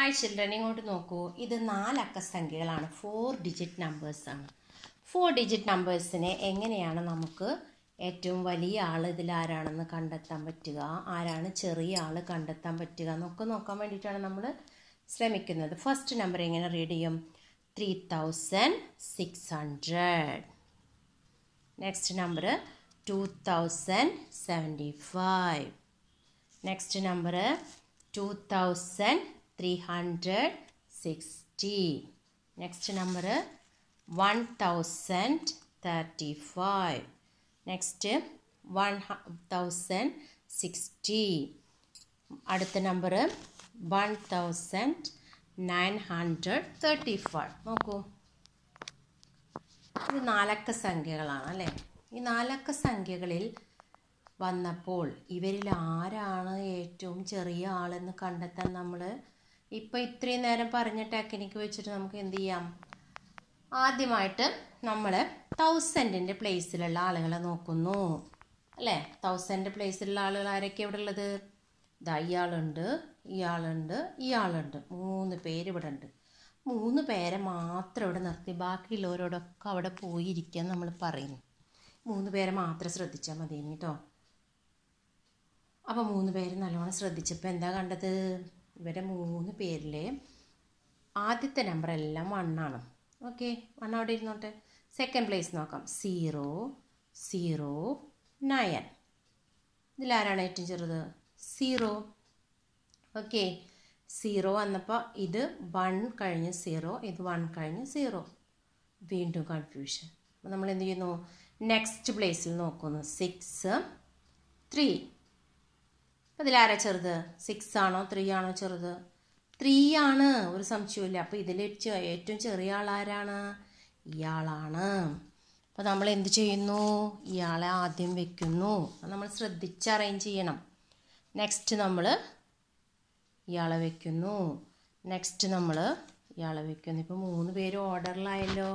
Hi children ഇങ്ങോട്ട് നോക്കൂ ഇത് നാലക്ക സംഖ്യകളാണ് ഫോർ ഡിജിറ്റ് നമ്പേഴ്സാണ് ഫോർ ഡിജിറ്റ് നമ്പേഴ്സിനെ എങ്ങനെയാണ് നമുക്ക് ഏറ്റവും വലിയ ആൾ ആരാണെന്ന് കണ്ടെത്താൻ പറ്റുക ആരാണ് ചെറിയ ആൾ കണ്ടെത്താൻ പറ്റുക എന്നൊക്കെ നോക്കാൻ വേണ്ടിയിട്ടാണ് നമ്മൾ ശ്രമിക്കുന്നത് ഫസ്റ്റ് നമ്പർ എങ്ങനെ റീഡ് ചെയ്യും three thousand six hundred next number two thousand seventy five next number two thousand 360. Next number 1035. Next 1060. അടുത്ത നമ്പർ one thousand nine hundred thirty five നോക്കൂ ഇത് നാലക്ക സംഖ്യകളാണ് അല്ലേ ഈ നാലക്ക സംഖ്യകളിൽ വന്നപ്പോൾ ഇവരിൽ ആരാണ് ഏറ്റവും ചെറിയ ആളെന്ന് കണ്ടെത്താൻ നമ്മൾ ഇപ്പോൾ ഇത്രയും നേരം പറഞ്ഞ ടെക്നിക്ക് വെച്ചിട്ട് നമുക്ക് എന്ത് ചെയ്യാം ആദ്യമായിട്ട് നമ്മൾ തൗസൻഡിൻ്റെ പ്ലേസിലുള്ള ആളുകളെ നോക്കുന്നു അല്ലേ തൗസൻഡ് പ്ലേസിലുള്ള ആളുകൾ ആരൊക്കെ ഇവിടെ ഉള്ളത് ഇതാ ഇയാളുണ്ട് ഇയാളുണ്ട് ഇയാളുണ്ട് മൂന്ന് പേര് ഇവിടെ ഉണ്ട് മൂന്ന് പേരെ മാത്രം ഇവിടെ നിർത്തി ബാക്കിയുള്ളവരോടൊക്കെ അവിടെ പോയിരിക്കാൻ നമ്മൾ പറയുന്നു മൂന്ന് പേരെ മാത്രം ശ്രദ്ധിച്ചാൽ മതി കേട്ടോ അപ്പോൾ മൂന്ന് പേര് നല്ലോണം ശ്രദ്ധിച്ചപ്പോൾ എന്താ കണ്ടത് ഇവരെ മൂന്ന് പേരിലെ ആദ്യത്തെ നമ്പർ എല്ലാം വണ്ണാണ് ഓക്കെ വൺ അവിടെ ഇരുന്നോട്ടെ സെക്കൻഡ് പ്ലേസ് നോക്കാം സീറോ സീറോ നയൻ ഇതിലാരാണ് ഏറ്റവും ചെറുത് സീറോ ഓക്കെ സീറോ വന്നപ്പോൾ ഇത് വൺ കഴിഞ്ഞ് സീറോ ഇത് വൺ കഴിഞ്ഞ് സീറോ വീണ്ടും കൺഫ്യൂഷൻ അപ്പോൾ നമ്മൾ എന്ത് ചെയ്യുന്നു നെക്സ്റ്റ് പ്ലേസിൽ നോക്കുന്നു സിക്സ് ത്രീ അപ്പോൾ ഇതിലാരാ ചെറുത് സിക്സ് ആണോ ത്രീ ആണോ ചെറുത് ത്രീ ആണ് ഒരു സംശയമില്ല അപ്പോൾ ഇതിൽ ഏറ്റവും ചെറിയ ആൾ ആരാണ് ഇയാളാണ് അപ്പോൾ നമ്മൾ എന്ത് ചെയ്യുന്നു ഇയാളെ ആദ്യം വെക്കുന്നു നമ്മൾ ശ്രദ്ധിച്ച് അറേഞ്ച് ചെയ്യണം നെക്സ്റ്റ് നമ്മൾ ഇയാളെ വെക്കുന്നു നെക്സ്റ്റ് നമ്മൾ ഇയാളെ വെക്കുന്നു ഇപ്പോൾ മൂന്ന് പേര് ഓർഡറിലായല്ലോ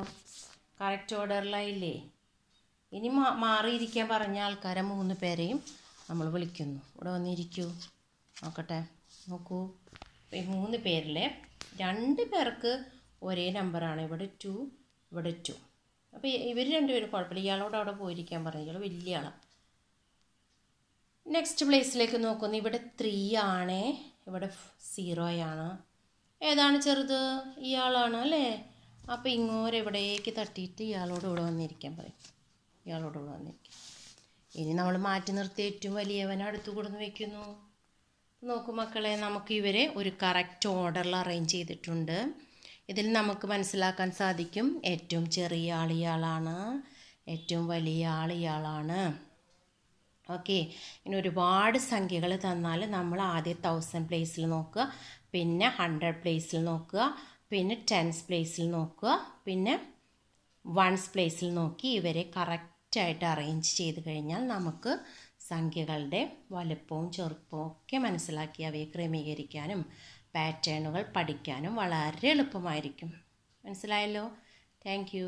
കറക്റ്റ് ഓർഡറിലായില്ലേ ഇനി മാറിയിരിക്കാൻ പറഞ്ഞ ആൾക്കാരെ മൂന്ന് പേരെയും നമ്മൾ വിളിക്കുന്നു ഇവിടെ വന്നിരിക്കൂ നോക്കട്ടെ നോക്കൂ ഈ മൂന്ന് പേരിൽ രണ്ട് പേർക്ക് ഒരേ നമ്പറാണ് ഇവിടെ ടു ഇവിടെ ടു അപ്പോൾ ഇവർ രണ്ടുപേരും കുഴപ്പമില്ല ഇയാളോട് അവിടെ പോയിരിക്കാൻ പറഞ്ഞു ഇയാൾ വലിയ ആളാണ് നെക്സ്റ്റ് പ്ലേസിലേക്ക് നോക്കുന്നു ഇവിടെ ത്രീ ആണ് ഇവിടെ ആണ് ഏതാണ് ചെറുത് ഇയാളാണ് അല്ലേ അപ്പോൾ ഇങ്ങോട്ട് എവിടേക്ക് തട്ടിയിട്ട് ഇയാളോട് ഇവിടെ വന്നിരിക്കാൻ പറയും ഇയാളോട് ഇവിടെ വന്നിരിക്കും ഇനി നമ്മൾ മാറ്റി നിർത്തി ഏറ്റവും വലിയവനെ അടുത്ത് കൊടുന്ന് വെക്കുന്നു നോക്കൂ മക്കളെ നമുക്ക് ഇവരെ ഒരു കറക്റ്റ് ഓർഡറിൽ അറേഞ്ച് ചെയ്തിട്ടുണ്ട് ഇതിൽ നമുക്ക് മനസ്സിലാക്കാൻ സാധിക്കും ഏറ്റവും ചെറിയ ആൾ ഇയാളാണ് ഏറ്റവും വലിയ ആൾ ഇയാളാണ് ഓക്കെ ഇനി ഒരുപാട് സംഖ്യകൾ തന്നാൽ നമ്മൾ ആദ്യം തൗസൻഡ് പ്ലേസിൽ നോക്കുക പിന്നെ ഹൺഡ്രഡ് പ്ലേസിൽ നോക്കുക പിന്നെ ടെൻസ് പ്ലേസിൽ നോക്കുക പിന്നെ വൺസ് പ്ലേസിൽ നോക്കി ഇവരെ കറക്റ്റ് കറക്റ്റായിട്ട് അറേഞ്ച് ചെയ്ത് കഴിഞ്ഞാൽ നമുക്ക് സംഖ്യകളുടെ വലുപ്പവും ചെറുപ്പവും ഒക്കെ മനസ്സിലാക്കി അവയെ ക്രമീകരിക്കാനും പാറ്റേണുകൾ പഠിക്കാനും വളരെ എളുപ്പമായിരിക്കും മനസ്സിലായല്ലോ താങ്ക്